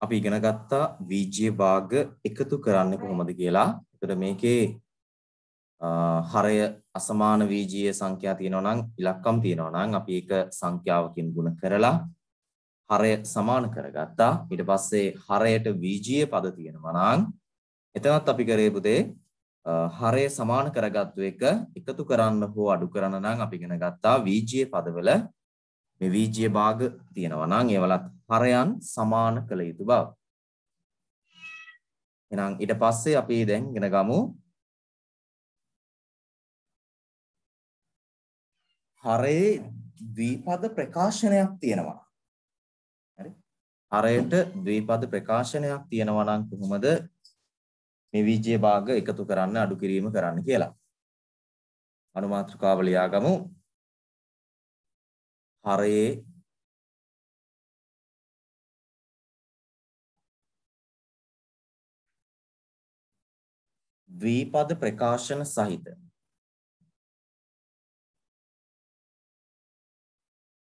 අපි ඉගෙන ගත්තා වීජ්‍ය භාග එකතු කරන්න කොහොමද කියලා. ඒතර මේකේ හරය අසමාන වීජීය සංඛ්‍යා තියෙනවා නම් ඉලක්කම් තියෙනවා නම් අපි ඒක සංඛ්‍යාවකින් ගුණ කරලා හරය සමාන කරගත්තා. ඊට පස්සේ හරයට වීජීය පද තියෙනවා නම් එතනත් අපි කරේ පුතේ හරය සමාන කරගත්තු එක එකතු කරන්න හෝ අඩු කරන්න නම් අපි ඉගෙන ගත්තා වීජීය පදවල මේ වීජීය භාග තියෙනවා නම් ඒවලත් හරයන් සමාන කළ යුතු බව. එහෙනම් ඊට පස්සේ අපි දැන් ඉගෙන ගමු හරේ ද්විපද ප්‍රකාශනයක් තියෙනවා. හරි. හරයට ද්විපද ප්‍රකාශනයක් තියෙනවා නම් කොහොමද මේ වීජීය භාග එකතු කරන්න අඩු කිරීම කරන්න කියලා. අනුමාත්‍රකාව ලියාගමු. හරයේ ද්විපද ප්‍රකාශන සහිත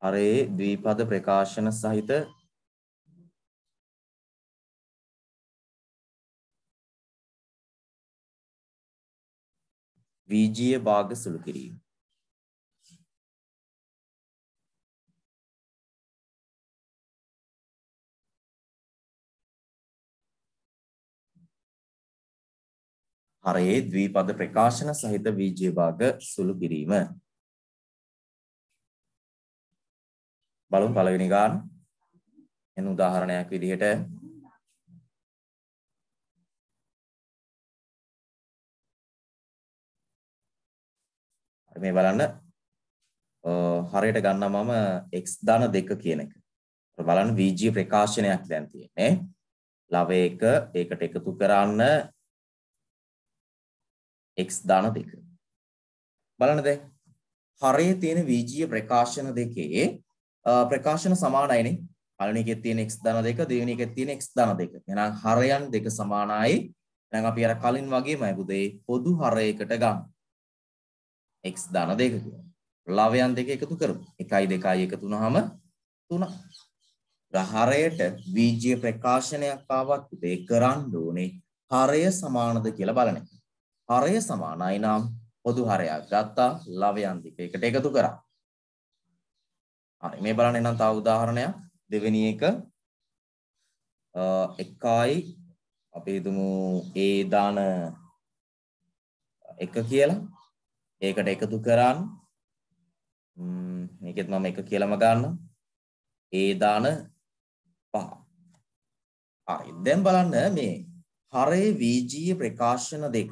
හරයේ ද්විපද ප්‍රකාශන සහිත වීජීය භාග සුළු කිරීම හරයේ ද්විපද ප්‍රකාශන සහිත වීජය භාග සුළු කිරීම. බලමු පළවෙනි ගාන. එන උදාහරණයක් විදිහට මේ බලන්න හරයට ගන්නවා මම x ධන 2 කියන එක. බලන්න වීජීය ප්‍රකාශනයක් දැන් තියෙන්නේ. ලව එක ඒකට එකතු කරන්න x ධන දෙක. බලන්න දැන් හරයේ තියෙන වීජීය ප්‍රකාශන දෙකේ ප්‍රකාශන සමානයිනේ. පළවෙනි එකේ තියෙන x ධන දෙක, දෙවෙනි එකේ තියෙන x ධන දෙක. එහෙනම් හරයන් දෙක සමානයි. එහෙනම් අපි අර කලින් වගේමයි පුතේ පොදු හරයකට ගන්න. x ධන දෙක කියලා. ලවයන් දෙක එකතු කරමු. 1යි 2යි එකතු වුනහම 3ක්. හරයට වීජීය ප්‍රකාශනයක් ආවත් පුතේ කරන්න ඕනේ හරය සමානද කියලා බලන එක. හරය සමානයි නම් පොදු හරයක් ගත්තා ලවයන් දෙක එකට එකතු කරා. හරි මේ බලන්න එහෙනම් තව උදාහරණයක් දෙවෙනි එක එකයි අපි හිතමු ඒ දාන එක කියලා ඒකට එකතු කරන්න මේකෙත් මම එක කියලාම ගන්න ඒ දාන පහ හරි දැන් බලන්න මේ හරේ වීජීය ප්‍රකාශන දෙක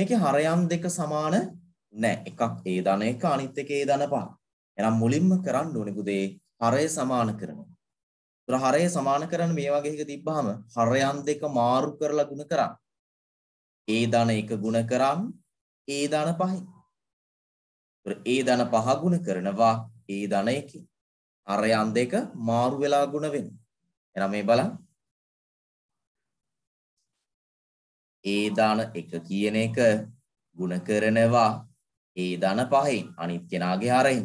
මේකේ හරයන් දෙක සමාන නැහැ. එකක් A ධන 1 අනිත් එක A ධන 5. එහෙනම් මුලින්ම කරන්න ඕනේ පුතේ හරය සමාන කරනවා. ඒතර හරය සමාන කරන්න මේ වගේ එකක තිබ්බහම හරයන් දෙක මාරු කරලා ಗುಣ කරන්න. A ධන 1 ಗುಣ කරන් A ධන 5යි. ඒතර A ධන 5 ಗುಣ කරනවා A ධන 1. හරයන් දෙක මාරු වෙලා ಗುಣ වෙනවා. එහෙනම් මේ බලන්න ඒ ධන එක කියන එක ಗುಣ කරනවා ඒ ධන පහෙන් අනිත් කෙනාගේ හරෙන්.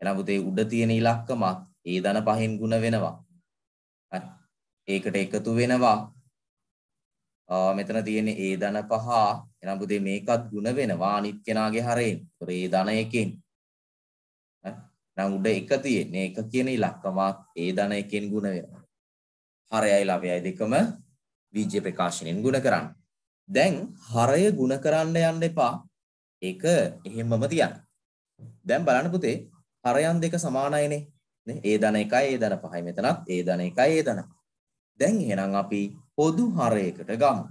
එහෙනම් පුතේ උඩ තියෙන ඉලක්කමත් ඒ ධන පහෙන් ಗುಣ වෙනවා. හරි. ඒකට එකතු වෙනවා. මෙතන තියෙන ඒ ධන පහ එහෙනම් පුතේ මේකත් ಗುಣ වෙනවා අනිත් කෙනාගේ හරෙන්. ඒතර ඒ ධන එකෙන්. හරි. නම් උඩ එක තියෙන්නේ එක කියන ඉලක්කමත් ඒ ධන එකෙන් ಗುಣ වෙනවා. හරයයි ලවයයි දෙකම වීජ ප්‍රකාශනයෙන් ගුණ කරන්න. දැන් හරය ಗುಣ කරන්න යන්න එපා. ඒක එහෙමම තියන්න. දැන් බලන්න පුතේ හරයන් දෙක සමානයිනේ. නේ? ඒ ධන 1යි ඒ ධන 5යි මෙතනත් ඒ ධන 1යි ඒ ධන 5යි. දැන් එහෙනම් අපි පොදු හරයකට ගමු.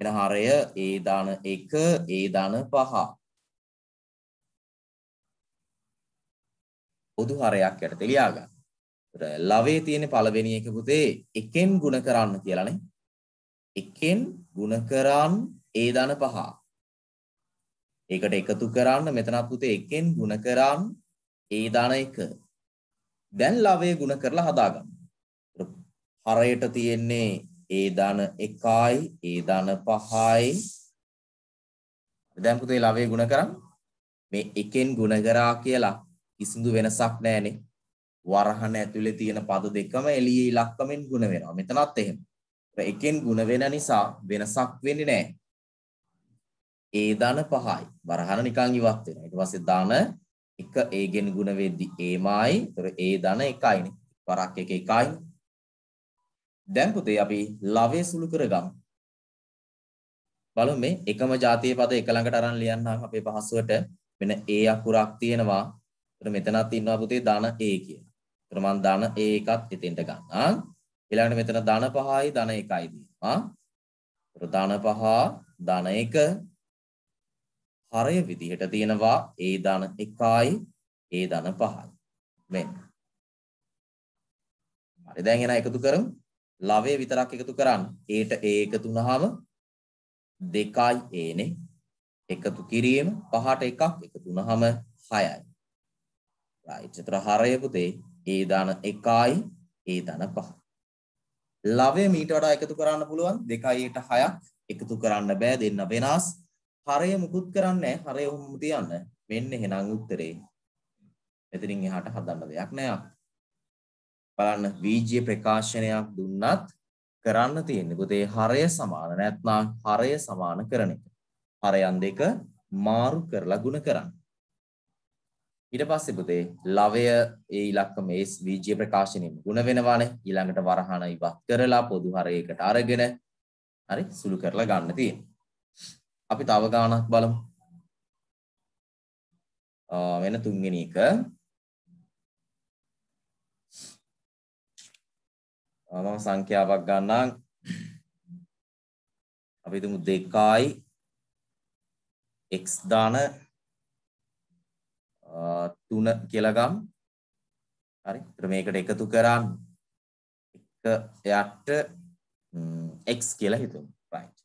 එන හරය ඒ ධන 1 ඒ ධන 5. පොදු හරයක් යටතේ ලියා ගන්න. ලවේ තියෙන පළවෙනි එක පුතේ එකෙන් ಗುಣ කරන්න කියලානේ. එකෙන් ಗುಣ කරන් ඒ ධන පහ. ඒකට එකතු කරන්න මෙතනත් පුතේ එකෙන් ಗುಣ කරන් ඒ ධන එක. දැන් ලවේ ಗುಣ කරලා හදාගන්න. හරයට තියෙන්නේ ඒ ධන එකයි ඒ ධන පහයි දැන් පුතේ ලවේ ಗುಣ කරන් මේ එකෙන් ಗುಣ කරා කියලා කිසිදු වෙනසක් නැහැනේ වරහන ඇතුලේ තියෙන පද දෙකම එළියේ ඉලක්කමෙන් ಗುಣ වෙනවා. මෙතනත් එහෙම. එකෙන් ಗುಣ වෙන නිසා වෙනසක් වෙන්නේ නැහැ. ඒ ධන පහයි. වරහන නිකන් ඉවත් වෙනවා. ඊට පස්සේ ධන එක ඒගෙන් ಗುಣ වෙද්දි ඒමයි. ඒතර ඒ ධන එකයිනේ. වරක් එක එකයි. දැන් පුතේ අපි ලවයේ සුළු කරගමු. බලමු මේ එකම જાතිය පද එක ළඟට අරන් ලියන්නම් අපේ පහසුවට වෙන ඒ අකුරක් තියෙනවා. ඒතර මෙතනත් ඉන්නවා පුතේ ධන ඒ කියන. එතන මම ධන ඒකත් එතෙන්ට ගන්නවා. ඊළඟට මෙතන ධන 5යි ධන 1යි දෙනවා. ඒතර ධන 5 ධන 1 හරය විදිහට තියෙනවා ඒ ධන 1යි ඒ ධන 5යි. මෙන්න. හරි දැන් එන එකතු කරමු. ලවයේ විතරක් එකතු කරන්න. ඒට ඒ එකතු වුනහම 2යි ඒනේ. එකතු කිරීම 5ට එකක් එකතු වුනහම 6යි. right. ඒතර හරය පුතේ ඒ ධන 1යි ඒ ධන 5. ලවය මීට වඩා එකතු කරන්න පුළුවන් 2යිට 6ක් එකතු කරන්න බෑ දෙන්න වෙනස්. හරය මුකුත් කරන්නේ හරය ඔහොම තියන්න. මෙන්න එහෙනම් උත්තරේ. මෙතනින් එහාට හදන්න දෙයක් නෑ. බලන්න වීජ්‍ය ප්‍රකාශනයක් දුන්නත් කරන්න තියෙන්නේ පුතේ හරය සමාන නැත්නම් හරය සමාන කරන එක. හරයන් දෙක මාරු කරලා ගුණ කරන්න. ඊට පස්සේ පුතේ ලවය ඒ ඉලක්කම ඒ වීජීය ප්‍රකාශනයෙන් ಗುಣ වෙනවානේ ඊළඟට වරහන ඉවත් කරලා පොදු හරයකට අරගෙන හරි සුළු කරලා ගන්න තියෙනවා. අපි තව ගානක් බලමු. වෙන තුන්වෙනි එක මම සංඛ්‍යාවක් ගන්නම්. අපි තුමු 2යි x දාන තුන කියලගම් හරි මේකට එකතු කරන්න එක එයට x කියලා හිතමු right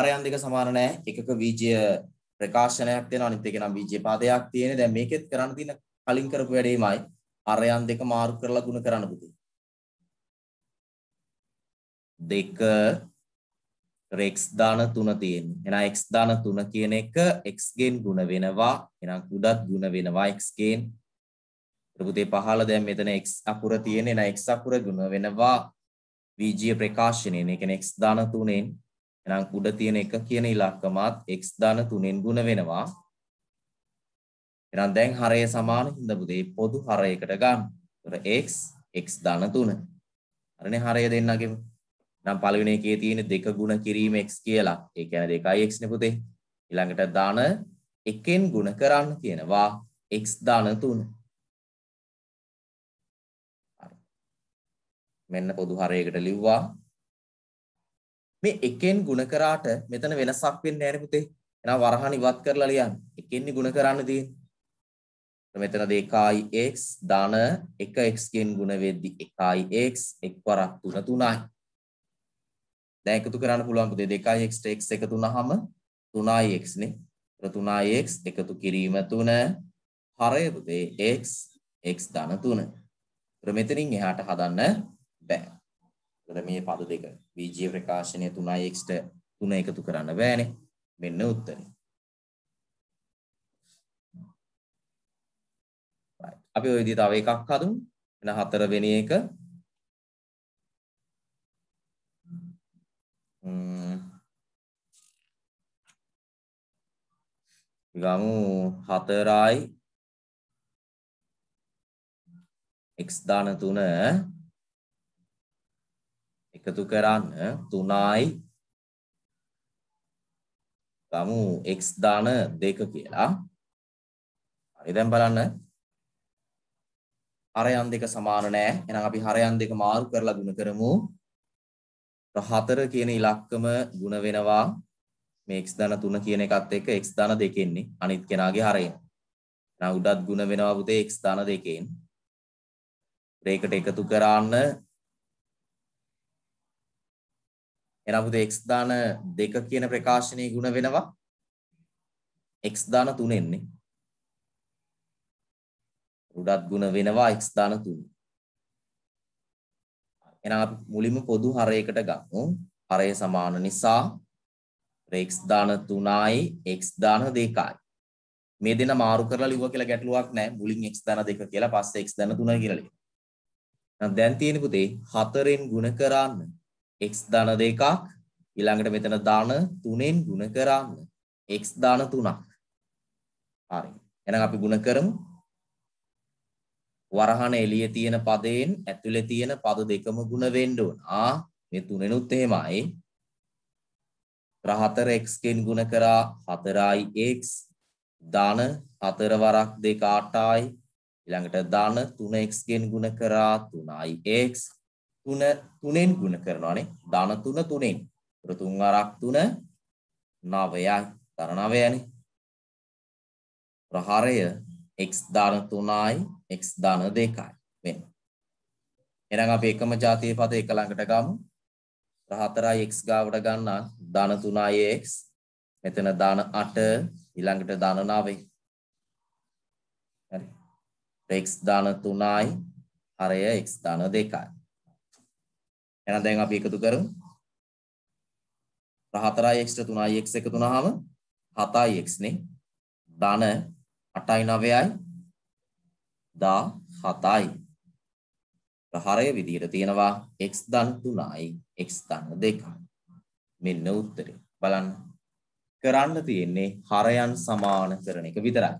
හරයන් දෙක සමාන නෑ එකක වීජය ප්‍රකාශනයක් තියෙන අනිත් එක නම් වීජය පාදයක් තියෙන දැන් මේකෙත් කරන්න තියෙන කලින් කරපු වැඩේමයි අරයන් දෙක මාරු කරලා ගුණ කරන්න පුතේ දෙක ඒතර x දාන 3 තියෙන්නේ. එහෙනම් x දාන 3 කියන එක x ගෙන් ಗುಣ වෙනවා. එහෙනම් උඩත් ಗುಣ වෙනවා x ගෙන්. පුතේ 15 දැන් මෙතන x අකුර තියෙන. එහෙනම් x අකුර ಗುಣ වෙනවා වීජීය ප්‍රකාශනයෙන්. ඒ කියන්නේ x දාන 3ෙන්. එහෙනම් උඩ තියෙන එක කියන ඉලක්කමත් x දාන 3ෙන් ಗುಣ වෙනවා. එහෙනම් දැන් හරය සමාන හින්දා පුතේ පොදු හරයකට ගන්න. ඒතර x x දාන 3. හරිනේ හරය දෙන්නගෙම. නම් පළවෙනි එකේ තියෙන දෙක ගුණ කිරීම x කියලා. ඒ කියන්නේ 2x නේ පුතේ. ඊළඟට ධන 1ෙන් ගුණ කරන්න කියනවා x ධන 3. හරි. මෙන්න පොදු හරයකට ලිව්වා. මේ 1ෙන් ගුණ කරාට මෙතන වෙනසක් වෙන්නේ නැහැ පුතේ. එහෙනම් වරහන් ඉවත් කරලා ලියන්න. 1ෙන් ගුණ කරන්න තියෙන්නේ. මෙතන 2x ධන 1x කින් ගුණ වෙද්දි 1x එක්වරක් 3 3යි. දැන් එකතු කරන්න පුළුවන් පුතේ 2x x එකතු වුනහම 3x නේ. ඒතර 3x එකතු කිරීම 3 හරය පුතේ x x ධන 3. ඒතර මෙතනින් එහාට හදන්න බෑ. ඒතර මේ පද දෙක බීජීය ප්‍රකාශනය 3x ට 3 එකතු කරන්න බෑනේ. මෙන්න උත්තරේ. අපි ඔය විදිහට තව එකක් හදමු. එන හතරවෙනි එක ගමු හතරයි x ධන තුන එකතු කරන්න තුනයි ගමු x ධන දෙක කියලා හරි දැන් බලන්න හරයන් දෙක සමාන නෑ එහෙනම් අපි හරයන් දෙක මාරු කරලා ගුණ කරමු හතර කියන ඉලක්කම ගුණ වෙනවා මේ x ධන 3 කියන එකත් එක්ක x ධන දෙකෙන්නේ අනිත් කෙනාගේ හරයෙන්. එහෙනම් උඩත් ගුණ වෙනවා පුතේ x ධන දෙකෙන්. ඒකට එකතු කරාන්න එහෙනම් පුතේ x ධන 2 කියන ප්‍රකාශනයේ ගුණ වෙනවා x ධන 3 එන්නේ. උඩත් ගුණ වෙනවා x ධන 3. එහෙනම් අපි මුලින්ම පොදු හරයකට ගමු. හරය සමාන නිසා x ධන 3යි x ධන 2යි. මේ දෙන මාරු කරලා ලිව්වා කියලා ගැටලුවක් නැහැ. මුලින් x ධන 2 කියලා පස්සේ x ධන 3 කියලා ලියනවා. එහෙනම් දැන් තියෙන පුතේ 4ෙන් ಗುಣ කරන්න x ධන 2ක් ඊළඟට මෙතන ධන 3ෙන් ಗುಣ කරන්න x ධන 3ක්. හරි. එහෙනම් අපි ಗುಣ කරමු වරහන එළියේ තියෙන පදයෙන් ඇතුලේ තියෙන පද දෙකම ಗುಣ වෙන්න ඕන. ආ මේ තුනෙනුත් එහෙමයි. ර4x ගෙන් ಗುಣ කරා 4ix ධන 4 වරක් 2 8යි ඊළඟට ධන 3x ගෙන් ಗುಣ කරා 3ix 3 තුනෙන් ಗುಣ කරනවානේ ධන 3 තුනෙන්. ඒතර 3 වරක් 3 9යි. ධන 9යනේ. ප්‍රහාරය x ධන 3යි x දාන දෙකයි වෙන. එහෙනම් අපි එකම જાතිය පද එක ළඟට ගමු. 4යි x ගාවට ගන්නා ධන 3යි x මෙතන ධන 8 ඊළඟට ධන 9 හරි x ධන 3යි හරය x ධන 2යි එහෙනම් දැන් අපි එකතු කරමු 4යි x 3යි x එකතු වුණාම 7යි x නේ ධන 8යි 9යි දා හතයි ප්‍රහරය විදිහට තියෙනවා x ධන 3යි x ධන 2යි මෙන්න උත්තරේ බලන්න කරන්න තියෙන්නේ හරයන් සමාන කරන එක විතරයි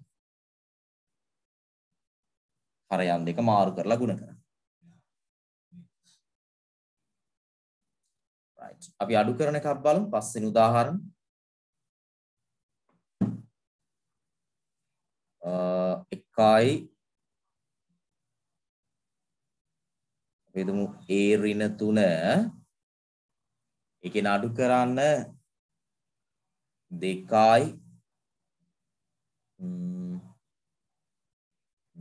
හරයන් දෙක මාරු කරලා ගුණ කරන්න right අපි අඩු කරන එකක් බලමු පස්වෙනි උදාහරණ අ 1යි පෙදුමු ඒ ඍණ 3 ඒකෙන් අඩු කරන්න 2යි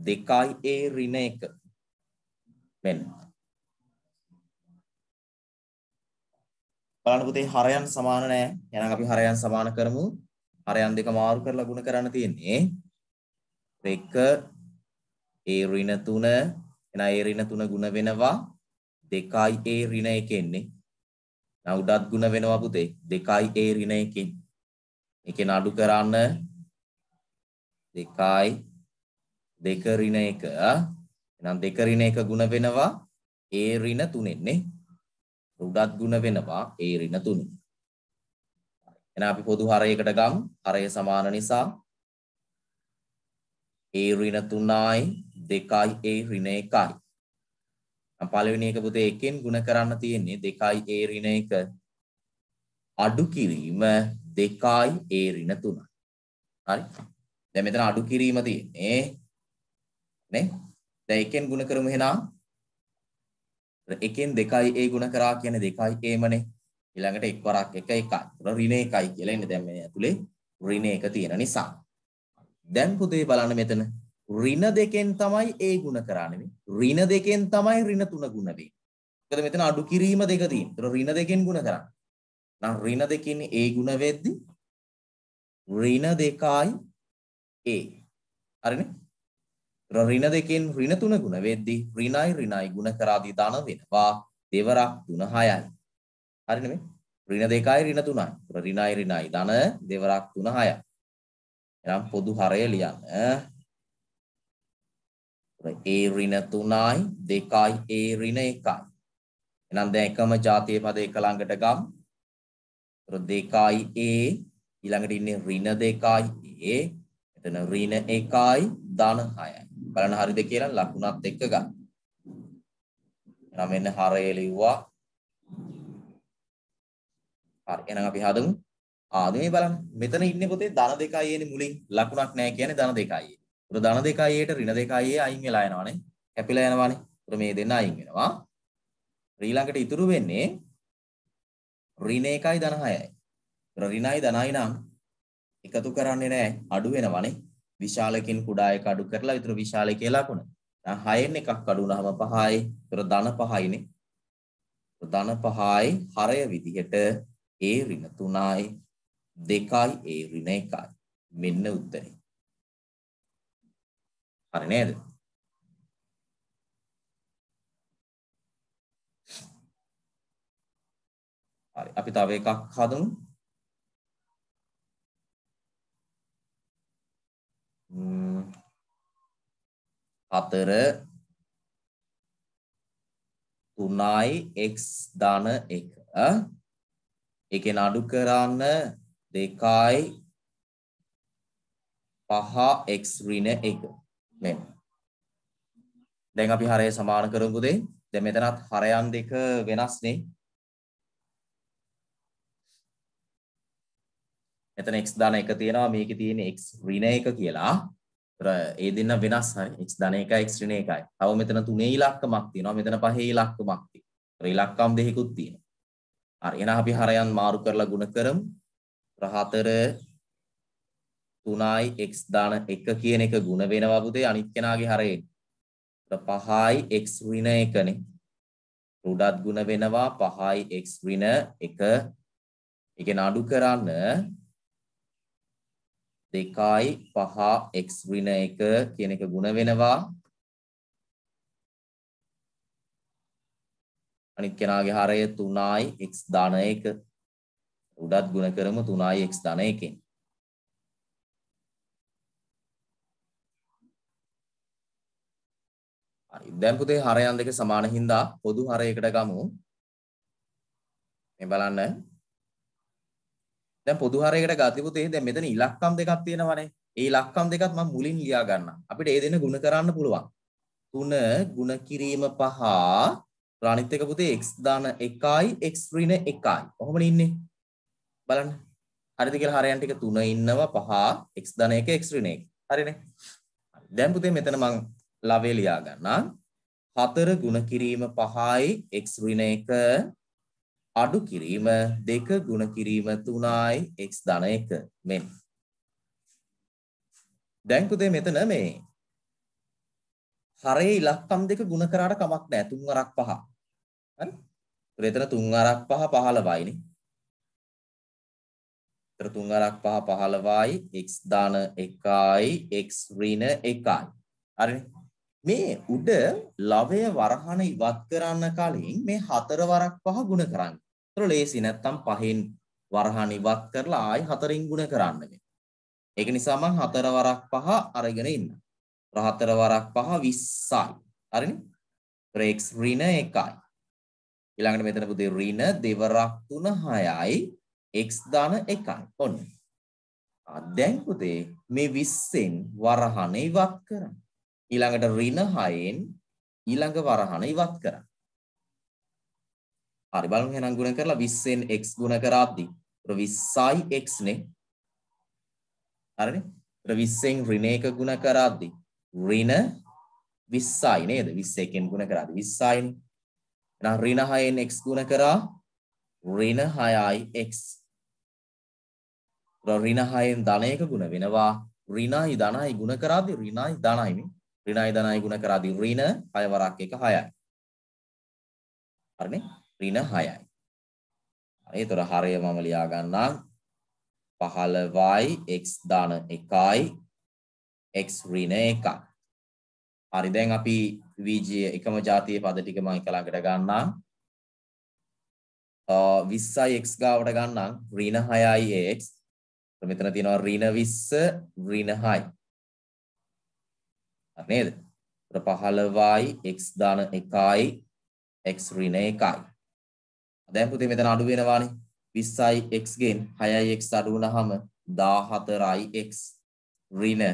2යි ඒ ඍණ 1 මෙන්න බලන්න පුතේ හරයන් සමාන නෑ එහෙනම් අපි හරයන් සමාන කරමු හරයන් දෙක මාරු කරලා ගුණ කරන්න තියෙන්නේ 1 ඒ ඍණ 3 එහෙනම් ඒ ඍණ 3 ಗುಣ වෙනවා 2යි ඒ ඍණ 1 එන්නේ. නැ උඩත් ಗುಣ වෙනවා පුතේ 2යි ඒ ඍණ 1කින්. ඒකෙන් අඩු කරන්න 2යි 2 ඍණ 1 එහෙනම් 2 ඍණ 1 ಗುಣ වෙනවා ඒ ඍණ 3 එන්නේ. උඩත් ಗುಣ වෙනවා ඒ ඍණ 3. එහෙනම් අපි පොදු හරයකට ගමු. හරය සමාන නිසා ඒ ඍණ 3යි 2යි ඒ ඍණ 1යි. නම් පළවෙනි එක පුතේ එකෙන් ಗುಣ කරන්න තියෙන්නේ 2යි ඒ ඍණ 1 අඩු කිරීම 2යි ඒ ඍණ 3යි. හරි. දැන් මෙතන අඩු කිරීම තියෙන්නේ නේ? දැන් එකෙන් ಗುಣ කරමු එහෙනම්. එකෙන් 2යි ඒ ಗುಣ කරා කියන්නේ 2යි ඒමනේ. ඊළඟට එක්වරක් 1 1යි. ඍණ 1යි කියලා එන්නේ දැන් මේ ඇතුලේ ඍණ 1 තියෙන නිසා. දැන් පුතේ බලන්න මෙතන ඍණ දෙකෙන් තමයි ඒ ಗುಣ කරන්නේ. ඍණ දෙකෙන් තමයි ඍණ තුන ಗುಣ වෙන්නේ. මොකද මෙතන අඩු කිරීම දෙක තියෙනවා. ඒතර ඍණ දෙකෙන් ಗುಣ කරන්නේ. නම් ඍණ දෙකෙන් ඒ ಗುಣ වෙද්දි ඍණ දෙකයි ඒ. හරිනේ? ඍණ දෙකෙන් ඍණ තුන ගුණ වෙද්දී ඍණයි ඍණයි ගුණ කරාදී ධන වෙනවා දෙවරක් 3 6යි හරි නෙමෙයි ඍණ දෙකයි ඍණ තුනයි ඍණයි ඍණයි ධන දෙවරක් 3 6යි එනම් පොදු හරය ලියන්න. ඒ ඍණ 3යි 2යි ඒ ඍණ 1යි. එහෙනම් දැන් එකම ජාතිය පද එක ළඟට ගම්. ඒතර 2යි ඒ ඊළඟට ඉන්නේ ඍණ 2යි ඒ. එතන ඍණ 1යි ධන 6යි. බලන්න හරිද කියලා ලකුණත් එක්ක ගන්න. එහෙනම් මෙන්න හරය ලිව්වා. හරි එහෙනම් අපි හදමු. ආ මේ බලන්න මෙතන ඉන්නේ පොතේ ධන දෙකයි එනේ මුලින් ලකුණක් නැහැ කියන්නේ ධන දෙකයි. උර ධන දෙකයියට ඍණ දෙකයි අයින් වෙලා යනවානේ. කැපිලා යනවානේ. උර මේ දෙන්න අයින් වෙනවා. ඊළඟට ඉතුරු වෙන්නේ ඍණ 1යි ධන 6යි. උර ඍණයි ධනයි නම් එකතු කරන්නේ නැහැ අඩු වෙනවානේ. විශාලකින් කුඩා එක අඩු කරලා ඉතුරු විශාලකේ ලකුණ. දැන් 6න් එකක් අඩු වුණාම 5යි. උර ධන 5යිනේ. ධන 5යි හරය විදිහට ඒ ඍණ 3යි 2යි ඒ ඍණ 1යි. මෙන්න උත්තරේ. හරි නේද? හරි අපි තව එකක් හදමු. හතර තුනයි x ධන එක. එකෙන් අඩු කරන්න දෙකයි පහ x ඍණ එක මෙන්න දැන් අපි හරය සමාන කරමුකෝ දෙයි දැන් මෙතනත් හරයන් දෙක වෙනස්නේ මෙතන x ධන 1 තියෙනවා මේකේ තියෙන x ඍණ 1 කියලා. ඒතර ඒ දෙන්න වෙනස් හරි x ධන 1යි x ඍණ 1යි. තව මෙතන තුනේ ඉලක්කමක් තියෙනවා. මෙතන පහේ ඉලක්කමක් තියෙනවා. ඒතර ඉලක්කම් දෙකකුත් තියෙනවා. හරි එහෙනම් අපි හරයන් මාරු කරලා ගුණ කරමු. හතර තුනයි x දාන එක කියන එක ගුණ වෙනවා පුතේ අනිත් කෙනාගේ හරයෙන්. එතකොට පහයි x ඍණ එකනේ. රුඩත් ගුණ වෙනවා පහයි x ඍණ එක. ඒ කියන්නේ අඩු කරන්න දෙකයි පහ x ඍණ එක කියන එක ගුණ වෙනවා. අනිත් කෙනාගේ හරය තුනයි x දාන එක. උඩත් ගුණ කරමු 3x ධන එකෙන්. හරි. දැන් පුතේ හරයන් දෙක සමාන හින්දා පොදු හරයකට ගමු. මේ බලන්න. දැන් පොදු හරයකට ගති පුතේ දැන් මෙතන ඉලක්කම් දෙකක් තියෙනවානේ. ඒ ඉලක්කම් දෙකත් මම මුලින් ලියා ගන්නම්. අපිට ඒ දෙන්න ගුණ කරන්න පුළුවන්. 3 ගුණ කිරීම 5 අනිත් එක පුතේ x ධන 1යි x ඍණ 1යි. කොහොමද ඉන්නේ? බලන්න. හරිද කියලා හරයන් ටික 3 ඉන්නවා 5 x ධන 1 x ඍණ 1. හරිනේ. දැන් පුතේ මෙතන මම ලවේ ලියා ගන්නම්. 4 ಗುಣ කිරීම 5යි x ඍණ 1 අඩු කිරීම 2 ಗುಣ කිරීම 3යි x ධන 1. මෙන්න. දැන් පුතේ මෙතන මේ හරේ ඉලක්කම් දෙක ಗುಣ කරාට කමක් නැහැ. 3 අරක් 5. හරි? ඒතර එතන 3 අරක් 5 15යිනේ. එතන 3 ගණක් 5 15යි x දාන 1යි x ඍණ 1යි. හරිනේ. මේ උඩ ලවය වරහන ඉවත් කරන්න කලින් මේ හතර වරක් පහ ගුණ කරන්න. ඒතර ලේසි නැත්තම් පහෙන් වරහන ඉවත් කරලා ආයි හතරෙන් ගුණ කරන්න මේ. ඒක නිසා මම හතර වරක් පහ අරගෙන ඉන්න. හතර වරක් පහ 20යි. හරිනේ. ඒතර x ඍණ 1යි. ඊළඟට මෙතන පුතේ ඍණ දෙවරක් 3 6යි x ධන 1යි. ඔන්න. දැන් පුතේ මේ 20න් වරහන ඉවත් කරන්න. ඊළඟට ඍණ 6න් ඊළඟ වරහන ඉවත් කරන්න. හරි බලමු එහෙනම් ගුණ කරලා 20න් x ගුණ කරාද්දි 20යි x නේ. හරිනේ? 20න් ඍණ 1 ගුණ කරාද්දි ඍණ 20යි නේද? 21න් ගුණ කරාද්දි 20යිනේ. එහෙනම් ඍණ 6න් x ගුණ කරා ඍණ 6යි x ඍණ හයෙන් ධනයක ගුණ වෙනවා ඍණයි ධනයි ගුණ කරාදී ඍණයි ධනයි මේ ඍණයි ධනයි ගුණ කරාදී ඍණ 6 වරක් එක 6යි හරිනේ ඍණ 6යි හරි ඒතර හරය මම ලියා ගන්නම් 15යි x ධන 1යි x ඍණ 1යි හරි දැන් අපි විජය එකම જાතියේ පද ටික මම එක ළඟට ගන්නම් 20යි x ගාවට ගන්නම් ඍණ 6යි x මෙතන තියෙනවා ඍණ 20 ඍණ 6. හරි නේද? උර 15යි x දාන 1යි x ඍණ 1යි. දැන් පුතේ මෙතන අඩු වෙනවානේ. 20යි x ගෙන් 6යි x අඩු වුණාම 14යි x ඍණ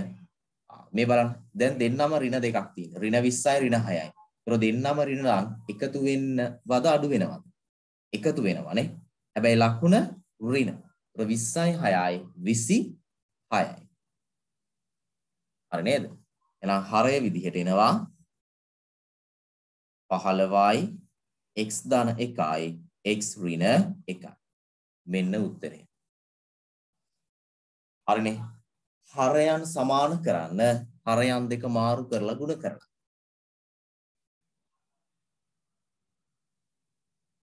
මේ බලන්න දැන් දෙන්නම ඍණ දෙකක් තියෙනවා. ඍණ 20යි ඍණ 6යි. ඒතර දෙන්නම ඍණ නම් එකතු වෙන්න වද අඩු වෙනවද? එකතු වෙනවනේ. හැබැයි ලකුණ ඍණ. 20යි 6යි 26යි. හරි නේද? එහෙනම් හරය විදිහට එනවා 15යි x ධන 1යි x ඍණ 1යි. මෙන්න උත්තරය. හරිනේ. හරයන් සමාන කරන්න හරයන් දෙක මාරු කරලා ගුණ කරලා